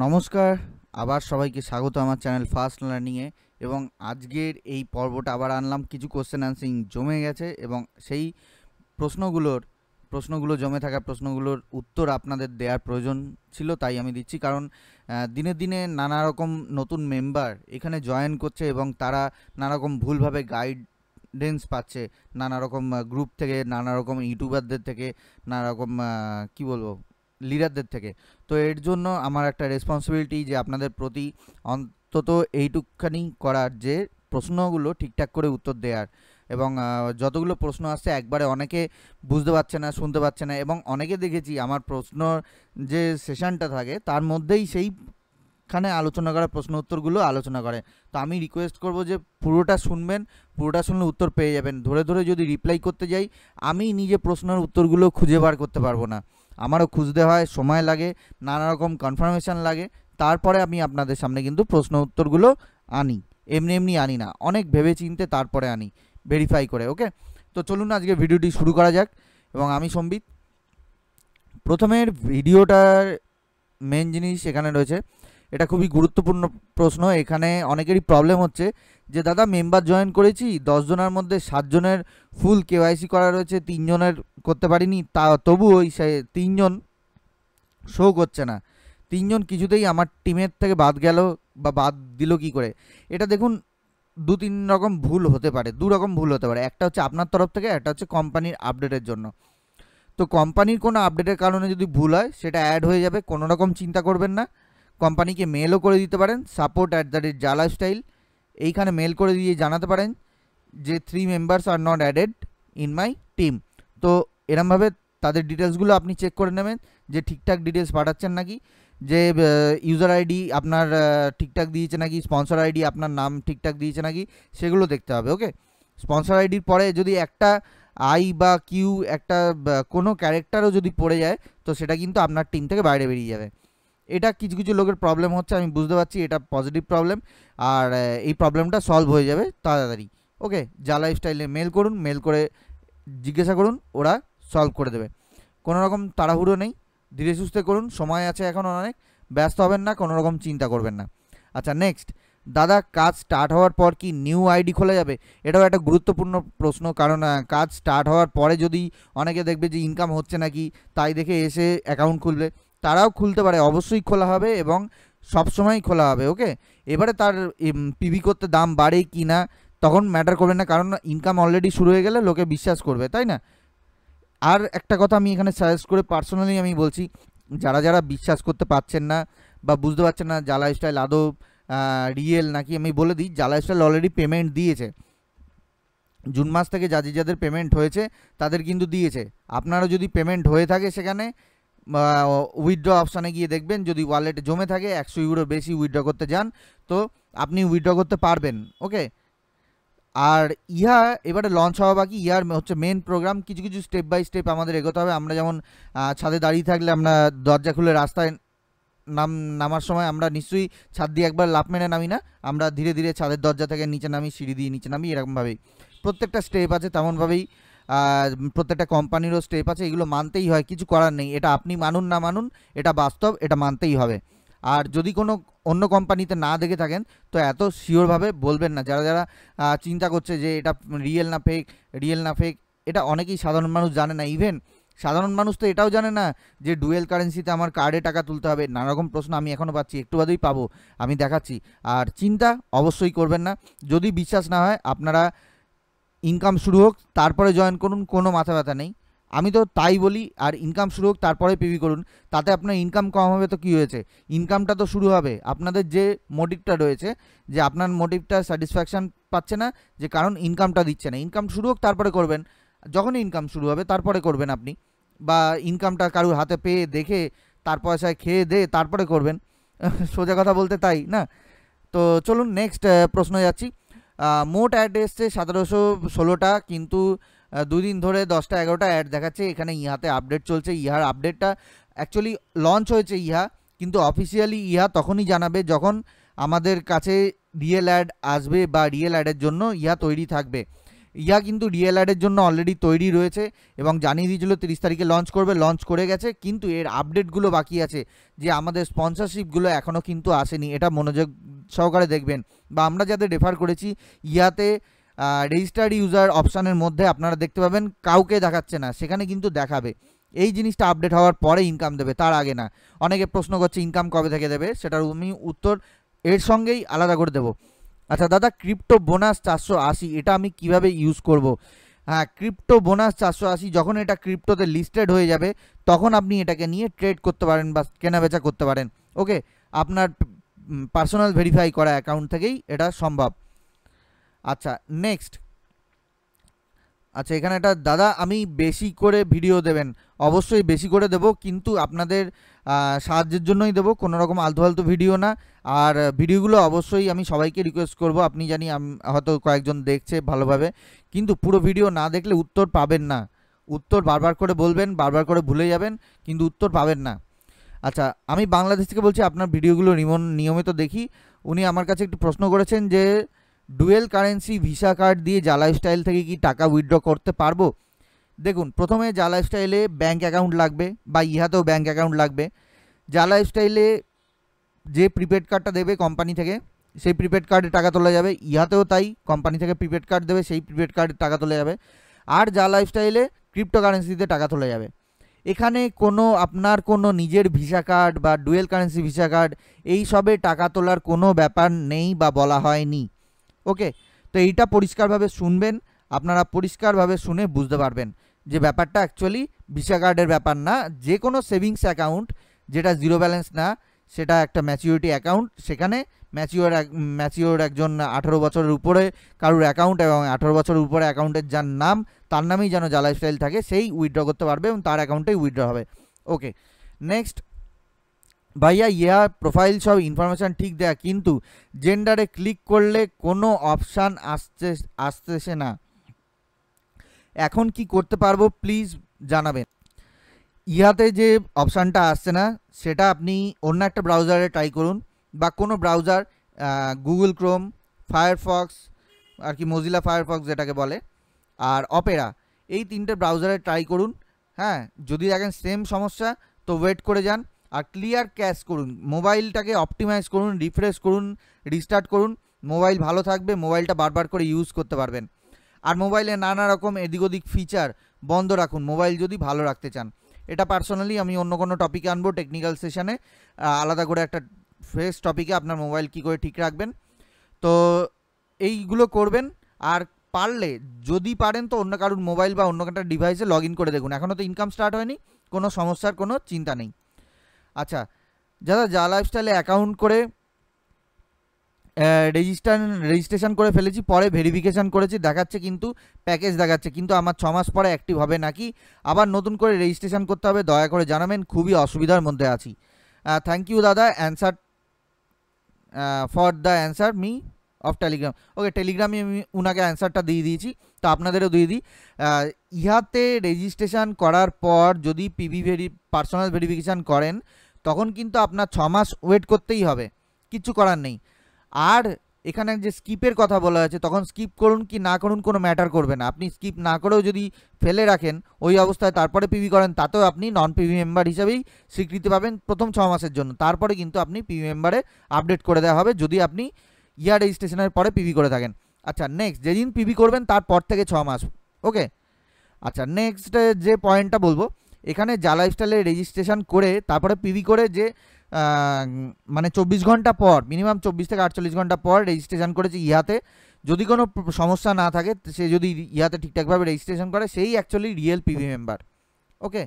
নমস্কার আবার সবাইকে স্বাগত আমার চ্যানেল ফার্স্ট লার্নিংয়ে এবং আজকের এই পর্বটা আবার আনলাম কিছু কোশ্চেন অ্যান্সিং জমে গেছে এবং সেই প্রশ্নগুলোর প্রশ্নগুলো জমে থাকা প্রশ্নগুলোর উত্তর আপনাদের দেওয়ার প্রয়োজন ছিল তাই আমি দিচ্ছি কারণ দিনে দিনে নানা রকম নতুন মেম্বার এখানে জয়েন করছে এবং তারা নানারকম ভুলভাবে গাইড গাইডেন্স পাচ্ছে নানা রকম গ্রুপ থেকে নানা রকম ইউটিউবারদের থেকে নানা রকম কী বলবো লিডারদের থেকে তো এর জন্য আমার একটা রেসপন্সিবিলিটি যে আপনাদের প্রতি অন্তত এইটুকখানি করার যে প্রশ্নগুলো ঠিকঠাক করে উত্তর দেওয়ার এবং যতগুলো প্রশ্ন আসছে একবারে অনেকে বুঝতে পারছে না শুনতে পারছে না এবং অনেকে দেখেছি আমার প্রশ্ন যে সেশনটা থাকে তার মধ্যেই সেই আলোচনা করা প্রশ্ন উত্তরগুলো আলোচনা করে তো আমি রিকোয়েস্ট করব যে পুরোটা শুনবেন পুরোটা শুনলে উত্তর পেয়ে যাবেন ধরে ধরে যদি রিপ্লাই করতে যাই আমি নিজে প্রশ্নের উত্তরগুলো খুঁজে বার করতে পারবো না আমারও খুঁজতে হয় সময় লাগে নানা রকম কনফার্মেশান লাগে তারপরে আমি আপনাদের সামনে কিন্তু প্রশ্ন উত্তরগুলো আনি এমনি এমনি আনি না অনেক ভেবে চিনতে তারপরে আনি ভেরিফাই করে ওকে তো চলুন আজকে ভিডিওটি শুরু করা যাক এবং আমি সম্বিত প্রথমের ভিডিওটার মেন জিনিস এখানে রয়েছে এটা খুবই গুরুত্বপূর্ণ প্রশ্ন এখানে অনেকেরই প্রবলেম হচ্ছে যে দাদা মেম্বার জয়েন করেছি দশজনের মধ্যে সাতজনের ফুল কেওয়াইসি করা রয়েছে তিনজনের করতে পারিনি তা তবু ওই তিনজন শো করছে না তিনজন কিছুতেই আমার টিমের থেকে বাদ গেল বা বাদ দিল কি করে এটা দেখুন দু তিন রকম ভুল হতে পারে দু রকম ভুল হতে পারে একটা হচ্ছে আপনার তরফ থেকে একটা হচ্ছে কোম্পানির আপডেটের জন্য তো কোম্পানির কোনো আপডেটের কারণে যদি ভুল হয় সেটা অ্যাড হয়ে যাবে কোনো রকম চিন্তা করবেন না কোম্পানিকে মেলও করে দিতে পারেন support at the rate Jwala style এইখানে মেল করে দিয়ে জানাতে পারেন যে three members are not added in my team তো এরমভাবে তাদের ডিটেলসগুলো আপনি চেক করে নেবেন যে ঠিকঠাক ডিটেলস পাঠাচ্ছেন নাকি যে ইউজার আইডি আপনার ঠিকঠাক দিয়েছে নাকি স্পন্সর আইডি আপনার নাম ঠিকঠাক দিয়েছে নাকি সেগুলো দেখতে হবে ওকে স্পন্সর আইডির পরে যদি একটা আই বা কিউ একটা কোনো ক্যারেক্টারও যদি পড়ে যায় তো সেটা কিন্তু আপনার টিম থেকে বাইরে বেরিয়ে যাবে এটা কিছু কিছু লোকের প্রবলেম হচ্ছে আমি বুঝতে পারছি এটা পজিটিভ প্রবলেম আর এই প্রবলেমটা সলভ হয়ে যাবে তাড়াতাড়ি ওকে যা লাইফস্টাইলে মেল করুন মেল করে জিজ্ঞাসা করুন ওরা সলভ করে দেবে কোনো রকম তাড়াহুড়ো নেই ধীরে সুস্থে করুন সময় আছে এখন অনেক ব্যস্ত হবেন না কোনো রকম চিন্তা করবেন না আচ্ছা নেক্সট দাদা কাজ স্টার্ট হওয়ার পর কি নিউ আইডি খোলা যাবে এটাও একটা গুরুত্বপূর্ণ প্রশ্ন কারণ কাজ স্টার্ট হওয়ার পরে যদি অনেকে দেখবে যে ইনকাম হচ্ছে নাকি তাই দেখে এসে অ্যাকাউন্ট খুলবে তারাও খুলতে পারে অবশ্যই খোলা হবে এবং সময় খোলা হবে ওকে এবারে তার পিভি করতে দাম বাড়ে কি না তখন ম্যাটার করবে না কারণ ইনকাম অলরেডি শুরু হয়ে গেলে লোকে বিশ্বাস করবে তাই না আর একটা কথা আমি এখানে সাজেস্ট করে পার্সোনালি আমি বলছি যারা যারা বিশ্বাস করতে পারছেন না বা বুঝতে পারছেন না জ্বালা স্টাইল আদৌ রিয়েল নাকি আমি বলে দিই জ্বালা স্টাইল অলরেডি পেমেন্ট দিয়েছে জুন মাস থেকে যাদের যাদের পেমেন্ট হয়েছে তাদের কিন্তু দিয়েছে আপনারা যদি পেমেন্ট হয়ে থাকে সেখানে উইথড্র অপশানে গিয়ে দেখবেন যদি ওয়ালেট জমে থাকে একশো ইউরো বেশি উইথড্র করতে যান তো আপনি উইথড্র করতে পারবেন ওকে আর ইহা এবারে লঞ্চ হওয়া বাকি ইয়ার হচ্ছে মেন প্রোগ্রাম কিছু কিছু স্টেপ বাই স্টেপ আমাদের এগোতে হবে আমরা যেমন ছাদে দাঁড়িয়ে থাকলে আমরা দরজা খুলে রাস্তায় নাম নামার সময় আমরা নিশ্চয়ই ছাদ দিয়ে একবার লাভ মেনে নামি না আমরা ধীরে ধীরে ছাদের দরজা থেকে নিচে নামি সিঁড়ি দিয়ে নিচে নামি এরকমভাবেই প্রত্যেকটা স্টেপ আছে তেমনভাবেই প্রত্যেকটা কোম্পানিরও স্টেপ আছে এগুলো মানতেই হয় কিছু করার নেই এটা আপনি মানুন না মানুন এটা বাস্তব এটা মানতেই হবে আর যদি কোনো অন্য কোম্পানিতে না দেখে থাকেন তো এত শিওরভাবে বলবেন না যারা যারা চিন্তা করছে যে এটা রিয়েল না ফেক রিয়েল না ফেক এটা অনেকেই সাধারণ মানুষ জানে না ইভেন সাধারণ মানুষ তো এটাও জানে না যে ডুয়েল কারেন্সিতে আমার কার্ডে টাকা তুলতে হবে নানারকম প্রশ্ন আমি এখনও পাচ্ছি একটু বাদেই পাবো আমি দেখাচ্ছি আর চিন্তা অবশ্যই করবেন না যদি বিশ্বাস না হয় আপনারা ইনকাম শুরু হোক তারপরে জয়েন করুন কোনো মাথা ব্যথা নেই আমি তো তাই বলি আর ইনকাম শুরু হোক তারপরে পিবি করুন তাতে আপনার ইনকাম কম হবে তো কী হয়েছে ইনকামটা তো শুরু হবে আপনাদের যে মোটিভটা রয়েছে যে আপনার মোটিভটা স্যাটিসফ্যাকশান পাচ্ছে না যে কারণ ইনকামটা দিচ্ছে না ইনকাম শুরু হোক তারপরে করবেন যখনই ইনকাম শুরু হবে তারপরে করবেন আপনি বা ইনকামটা কারুর হাতে পেয়ে দেখে তার পয়সায় খেয়ে দে তারপরে করবেন সোজা কথা বলতে তাই না তো চলুন নেক্সট প্রশ্ন যাচ্ছি মোট অ্যাড এসছে সতেরোশো ষোলোটা কিন্তু দুদিন ধরে দশটা এগারোটা অ্যাড দেখাচ্ছে এখানে ইহাতে আপডেট চলছে ইহার আপডেটটা অ্যাকচুয়ালি লঞ্চ হয়েছে ইহা কিন্তু অফিসিয়ালি ইহা তখনই জানাবে যখন আমাদের কাছে রিয়েল অ্যাড আসবে বা রিয়েল অ্যাডের জন্য ইহা তৈরি থাকবে ইয়া কিন্তু রিয়েল অ্যাডের জন্য অলরেডি তৈরি রয়েছে এবং জানিয়ে দিয়েছিল তিরিশ তারিখে লঞ্চ করবে লঞ্চ করে গেছে কিন্তু এর আপডেটগুলো বাকি আছে যে আমাদের স্পন্সারশিপগুলো এখনও কিন্তু আসেনি এটা মনোযোগ সহকারে দেখবেন বা আমরা যাদের রেফার করেছি ইয়াতে রেজিস্টার্ড ইউজার অপশানের মধ্যে আপনারা দেখতে পাবেন কাউকে দেখাচ্ছে না সেখানে কিন্তু দেখাবে এই জিনিসটা আপডেট হওয়ার পরে ইনকাম দেবে তার আগে না অনেকে প্রশ্ন করছে ইনকাম কবে থেকে দেবে সেটার আমি উত্তর এর সঙ্গেই আলাদা করে দেবো আচ্ছা দাদা ক্রিপ্টো বোনাস চারশো আশি এটা আমি কিভাবে ইউজ করব। হ্যাঁ ক্রিপ্টো বোনাস চারশো আশি যখন এটা ক্রিপ্টোতে লিস্টেড হয়ে যাবে তখন আপনি এটাকে নিয়ে ট্রেড করতে পারেন বা কেনাবেচা করতে পারেন ওকে আপনার পার্সোনাল ভেরিফাই করা অ্যাকাউন্ট থেকেই এটা সম্ভব আচ্ছা নেক্সট আচ্ছা এখানে এটা দাদা আমি বেশি করে ভিডিও দেবেন অবশ্যই বেশি করে দেব কিন্তু আপনাদের সাহায্যের জন্যই দেবো কোনো রকম আলতু ভিডিও না আর ভিডিওগুলো অবশ্যই আমি সবাইকে রিকোয়েস্ট করব আপনি জানি হয়তো কয়েকজন দেখছে ভালোভাবে কিন্তু পুরো ভিডিও না দেখলে উত্তর পাবেন না উত্তর বারবার করে বলবেন বারবার করে ভুলে যাবেন কিন্তু উত্তর পাবেন না আচ্ছা আমি বাংলাদেশ থেকে বলছি আপনার ভিডিওগুলো নিয়মিত দেখি উনি আমার কাছে একটু প্রশ্ন করেছেন যে ডুয়েল কারেন্সি ভিসা কার্ড দিয়ে যা লাইফস্টাইল থেকে কি টাকা উইথড্র করতে পারবো দেখুন প্রথমে যা লাইফস্টাইলে ব্যাঙ্ক অ্যাকাউন্ট লাগবে বা ইহাতেও ব্যাঙ্ক অ্যাকাউন্ট লাগবে যা লাইফস্টাইলে যে প্রিপেড কার্ডটা দেবে কোম্পানি থেকে সেই প্রিপেড কার্ডে টাকা তোলা যাবে ইহাতেও তাই কোম্পানি থেকে প্রিপেড কার্ড দেবে সেই প্রিপেড কার্ডে টাকা তোলা যাবে আর যা লাইফস্টাইলে ক্রিপ্টো কারেন্সিতে টাকা তোলা যাবে এখানে কোনো আপনার কোনো নিজের ভিসা কার্ড বা ডুয়েল কারেন্সি ভিসা কার্ড এই সবে টাকা তোলার কোনো ব্যাপার নেই বা বলা হয়নি ওকে তো এইটা পরিষ্কারভাবে শুনবেন আপনারা পরিষ্কারভাবে শুনে বুঝতে পারবেন যে ব্যাপারটা অ্যাকচুয়ালি ভিসা কার্ডের ব্যাপার না যে কোনো সেভিংস অ্যাকাউন্ট যেটা জিরো ব্যালেন্স না সেটা একটা ম্যাচিউরিটি অ্যাকাউন্ট সেখানে ম্যাচিওর এক ম্যাচিওর একজন আঠারো বছরের উপরে কারোর অ্যাকাউন্ট এবং আঠারো বছরের উপরে অ্যাকাউন্টের যার নাম তার নামেই যেন যা লাইফস্টাইল থাকে সেই উইথড্র করতে পারবে এবং তার অ্যাকাউন্টেই উইথড্র হবে ওকে নেক্সট ভাইয়া ইয়া প্রোফাইল সব ইনফরমেশান ঠিক দেয়া কিন্তু জেন্ডারে ক্লিক করলে কোনো অপশান আসতে আসতেছে না এখন কি করতে পারবো প্লিজ জানাবেন ইহাতে যে অপশানটা আসছে না সেটা আপনি অন্য একটা ব্রাউজারে ট্রাই করুন বা কোনো ব্রাউজার গুগল ক্রোম ফায়ারফক্স আর কি মজিলা ফায়ারফক্স যেটাকে বলে আর অপেরা এই তিনটে ব্রাউজারে ট্রাই করুন হ্যাঁ যদি দেখেন সেম সমস্যা তো ওয়েট করে যান আর ক্লিয়ার ক্যাশ করুন মোবাইলটাকে অপটিমাইজ করুন রিফ্রেশ করুন রিস্টার্ট করুন মোবাইল ভালো থাকবে মোবাইলটা বারবার করে ইউজ করতে পারবেন আর মোবাইলে নানা রকম এদিক ওদিক ফিচার বন্ধ রাখুন মোবাইল যদি ভালো রাখতে চান এটা পার্সোনালি আমি অন্য কোনো টপিকে আনবো টেকনিক্যাল সেশনে আলাদা করে একটা ফ্রেশ টপিকে আপনার মোবাইল কি করে ঠিক রাখবেন তো এইগুলো করবেন আর পারলে যদি পারেন তো অন্য কারুর মোবাইল বা অন্য কারোর ডিভাইসে লগ করে দেখুন এখনও তো ইনকাম স্টার্ট হয়নি কোনো সমস্যার কোনো চিন্তা নেই আচ্ছা যারা যা লাইফস্টাইলে অ্যাকাউন্ট করে রেজিস্ট্রান রেজিস্ট্রেশন করে ফেলেছি পরে ভেরিফিকেশান করেছি দেখাচ্ছে কিন্তু প্যাকেজ দেখাচ্ছে কিন্তু আমার ছ মাস পরে অ্যাক্টিভ হবে নাকি আবার নতুন করে রেজিস্ট্রেশন করতে হবে দয়া করে জানাবেন খুবই অসুবিধার মধ্যে আছি থ্যাংক ইউ দাদা answer for the answer me of Telegram okay টেলিগ্রামে আমি ওনাকে অ্যান্সারটা দিয়ে দিয়েছি তো আপনাদেরও দিয়ে দিই ইহাতে রেজিস্ট্রেশন করার পর যদি পিভি ভেরি পার্সোনাল ভেরিফিকেশান করেন তখন কিন্তু আপনার ছ মাস ওয়েট করতেই হবে কিছু করার নেই আর এখানে যে স্কিপের কথা বলা হয়েছে তখন স্কিপ করুন কি না করুন কোনো ম্যাটার করবে না আপনি স্কিপ না করেও যদি ফেলে রাখেন ওই অবস্থায় তারপরে পিভি করেন তাতেও আপনি নন পিভি মেম্বার হিসাবেই স্বীকৃতি পাবেন প্রথম ছ মাসের জন্য তারপরে কিন্তু আপনি পিভি মেম্বারে আপডেট করে দেওয়া হবে যদি আপনি ইয়ার রেজিস্ট্রেশনের পরে পিভি করে থাকেন আচ্ছা নেক্সট যেদিন পিভি করবেন তারপর থেকে ছ মাস ওকে আচ্ছা নেক্সট যে পয়েন্টটা বলবো এখানে যা লাইফস্টাইলে রেজিস্ট্রেশন করে তারপরে পিভি করে যে মানে চব্বিশ ঘন্টা পর মিনিমাম চব্বিশ থেকে আটচল্লিশ ঘন্টা পর রেজিস্ট্রেশন করেছে ইহাতে যদি কোনো সমস্যা না থাকে সে যদি ইহাতে ঠিকঠাকভাবে রেজিস্ট্রেশন করে সেই actually real PV member okay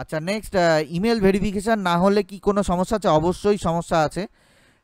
আচ্ছা নেক্সট ইমেল ভেরিফিকেশান না হলে কি কোনো সমস্যা আছে অবশ্যই সমস্যা আছে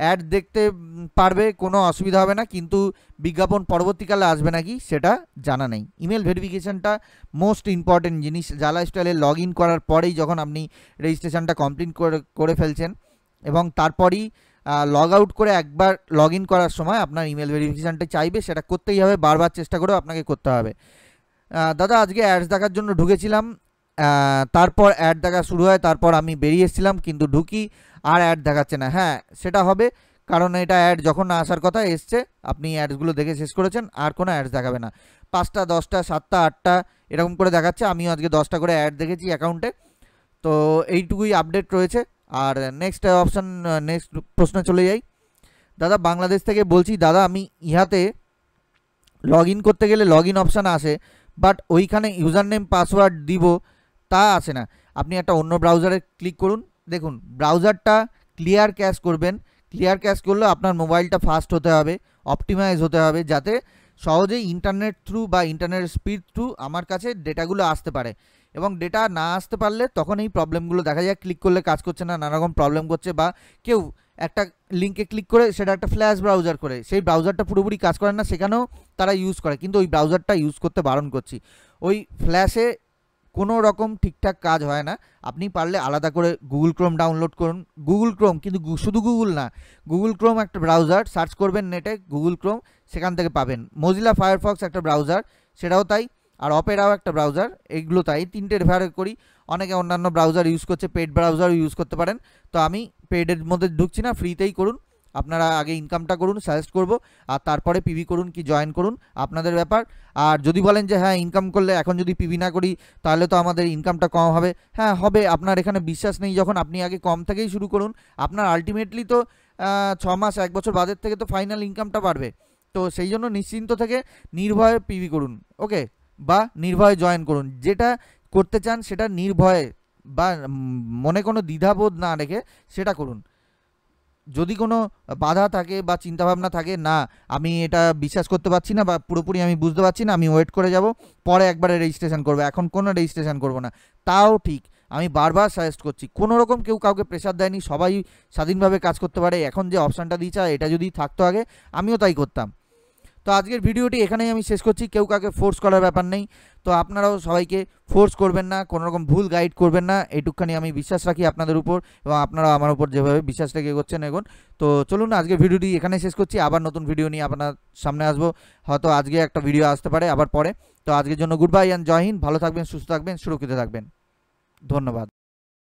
অ্যাড দেখতে পারবে কোনো অসুবিধা হবে না কিন্তু বিজ্ঞাপন পরবর্তীকালে আসবে নাকি সেটা জানা নেই ইমেল ভেরিফিকেশানটা মোস্ট ইম্পর্টেন্ট জিনিস জালা স্টাইলে লগ ইন করার পরেই যখন আপনি রেজিস্ট্রেশনটা কমপ্লিট করে ফেলছেন এবং তারপরই লগ আউট করে একবার লগ ইন করার সময় আপনার ইমেল ভেরিফিকেশানটা চাইবে সেটা করতেই হবে বারবার চেষ্টা করেও আপনাকে করতে হবে দাদা আজকে অ্যাডস দেখার জন্য ঢুকেছিলাম তারপর অ্যাড দেখা শুরু হয় তারপর আমি বেরিয়ে এসেছিলাম কিন্তু ঢুকি আর অ্যাড দেখাচ্ছে না হ্যাঁ সেটা হবে কারণ এটা অ্যাড যখন না আসার কথা এসছে আপনি অ্যাডসগুলো দেখে শেষ করেছেন আর কোনো অ্যাডস দেখাবে না পাঁচটা দশটা সাতটা আটটা এরকম করে দেখাচ্ছে আমিও আজকে দশটা করে অ্যাড দেখেছি অ্যাকাউন্টে তো এইটুকুই আপডেট রয়েছে আর নেক্সট অপশান নেক্সট প্রশ্ন চলে যাই দাদা বাংলাদেশ থেকে বলছি দাদা আমি ইহাতে লগ করতে গেলে লগ ইন অপশান আসে বাট ওইখানে ইউজার নেম পাসওয়ার্ড দিব তা আছে না আপনি একটা অন্য ব্রাউজারে ক্লিক করুন দেখুন ব্রাউজারটা ক্লিয়ার ক্যাশ করবেন ক্লিয়ার ক্যাশ করলে আপনার মোবাইলটা ফাস্ট হতে হবে অপটিমাইজ হতে হবে যাতে সহজেই ইন্টারনেট থ্রু বা ইন্টারনেট স্পিড থ্রু আমার কাছে ডেটাগুলো আসতে পারে এবং ডেটা না আসতে পারলে তখন এই প্রবলেমগুলো দেখা যায় ক্লিক করলে কাজ করছে না নানারকম প্রবলেম করছে বা কেউ একটা লিঙ্কে ক্লিক করে সেটা একটা ফ্ল্যাশ ব্রাউজার করে সেই ব্রাউজারটা পুরোপুরি কাজ করে না সেখানেও তারা ইউজ করে কিন্তু ওই ব্রাউজারটা ইউজ করতে বারণ করছি ওই ফ্ল্যাশে কোনো রকম ঠিকঠাক কাজ হয় না আপনি পারলে আলাদা করে গুগল ক্রোম ডাউনলোড করুন গুগল ক্রোম কিন্তু শুধু গুগল না গুগল ক্রোম একটা ব্রাউজার সার্চ করবেন নেটে গুগল ক্রোম সেখান থেকে পাবেন মজিলা ফায়ারফক্স একটা ব্রাউজার সেটাও তাই আর অপেরাও একটা ব্রাউজার এইগুলো তাই তিনটে রেফার করি অনেকে অন্যান্য ব্রাউজার ইউজ করছে পেড ব্রাউজারও ইউজ করতে পারেন তো আমি পেডের মধ্যে ঢুকছি না ফ্রিতেই করুন আপনারা আগে ইনকামটা করুন সাজেস্ট করব আর তারপরে পিভি করুন কি জয়েন করুন আপনাদের ব্যাপার আর যদি বলেন যে হ্যাঁ ইনকাম করলে এখন যদি পিভি না করি তাহলে তো আমাদের ইনকামটা কম হবে হ্যাঁ হবে আপনার এখানে বিশ্বাস নেই যখন আপনি আগে কম থেকেই শুরু করুন আপনার আলটিমেটলি তো ছ মাস এক বছর বাজার থেকে তো ফাইনাল ইনকামটা বাড়বে তো সেই জন্য নিশ্চিন্ত থেকে নির্ভয়ে পিভি করুন ওকে বা নির্ভয়ে জয়েন করুন যেটা করতে চান সেটা নির্ভয়ে বা মনে কোনো দ্বিধাবোধ না রেখে সেটা করুন যদি কোনো বাধা থাকে বা চিন্তাভাবনা থাকে না আমি এটা বিশ্বাস করতে পারছি না বা পুরোপুরি আমি বুঝতে পারছি না আমি ওয়েট করে যাব পরে একবারে রেজিস্ট্রেশন করবো এখন কোনো রেজিস্ট্রেশন করব না তাও ঠিক আমি বারবার সাজেস্ট করছি কোনো রকম কেউ কাউকে প্রেশার দেয়নি সবাই স্বাধীনভাবে কাজ করতে পারে এখন যে অপশানটা দিয়েছে এটা যদি থাকতো আগে আমিও তাই করতাম তো আজকের ভিডিওটি এখানেই আমি শেষ করছি কেউ কাকে ফোর্স করার ব্যাপার নেই তো আপনারাও সবাইকে ফোর্স করবেন না কোনোরকম ভুল গাইড করবেন না এটুকখানি আমি বিশ্বাস রাখি আপনাদের উপর এবং আপনারা আমার উপর যেভাবে বিশ্বাস রেখে করছেন এখন তো চলুন আজকে ভিডিওটি এখানে শেষ করছি আবার নতুন ভিডিও নিয়ে আপনার সামনে আসবো হয়তো আজকে একটা ভিডিও আসতে পারে আবার পরে তো আজকের জন্য গুড বাই অ্যান্ড জয় হিন্দ ভালো থাকবেন সুস্থ থাকবেন সুরক্ষিত থাকবেন ধন্যবাদ